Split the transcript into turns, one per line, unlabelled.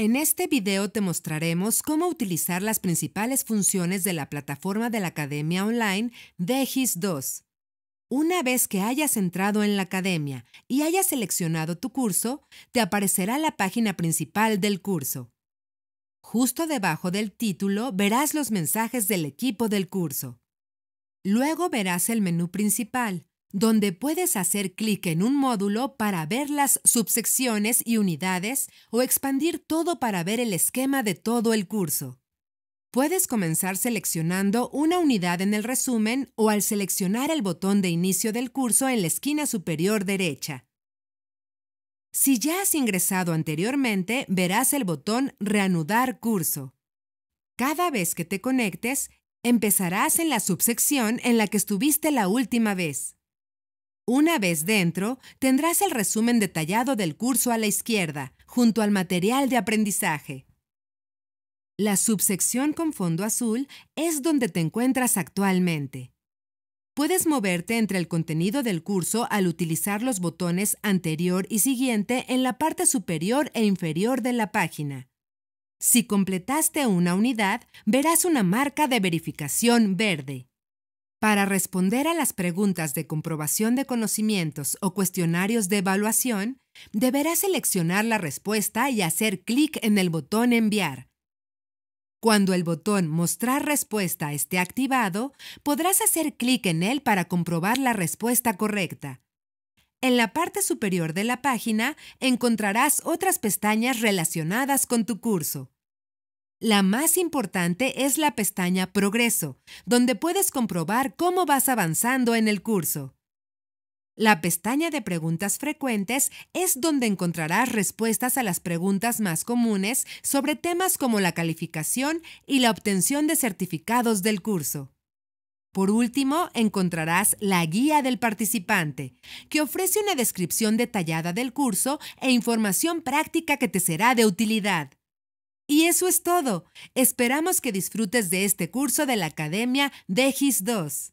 En este video te mostraremos cómo utilizar las principales funciones de la plataforma de la Academia Online DEGIS 2. Una vez que hayas entrado en la Academia y hayas seleccionado tu curso, te aparecerá la página principal del curso. Justo debajo del título verás los mensajes del equipo del curso. Luego verás el menú principal, donde puedes hacer clic en un módulo para ver las subsecciones y unidades o expandir todo para ver el esquema de todo el curso. Puedes comenzar seleccionando una unidad en el resumen o al seleccionar el botón de inicio del curso en la esquina superior derecha. Si ya has ingresado anteriormente, verás el botón Reanudar curso. Cada vez que te conectes, empezarás en la subsección en la que estuviste la última vez. Una vez dentro, tendrás el resumen detallado del curso a la izquierda, junto al material de aprendizaje. La subsección con fondo azul es donde te encuentras actualmente. Puedes moverte entre el contenido del curso al utilizar los botones anterior y siguiente en la parte superior e inferior de la página. Si completaste una unidad, verás una marca de verificación verde. Para responder a las preguntas de comprobación de conocimientos o cuestionarios de evaluación, deberás seleccionar la respuesta y hacer clic en el botón Enviar. Cuando el botón Mostrar respuesta esté activado, podrás hacer clic en él para comprobar la respuesta correcta. En la parte superior de la página encontrarás otras pestañas relacionadas con tu curso. La más importante es la pestaña Progreso, donde puedes comprobar cómo vas avanzando en el curso. La pestaña de preguntas frecuentes es donde encontrarás respuestas a las preguntas más comunes sobre temas como la calificación y la obtención de certificados del curso. Por último, encontrarás la guía del participante, que ofrece una descripción detallada del curso e información práctica que te será de utilidad. Y eso es todo. Esperamos que disfrutes de este curso de la Academia DEGIS 2.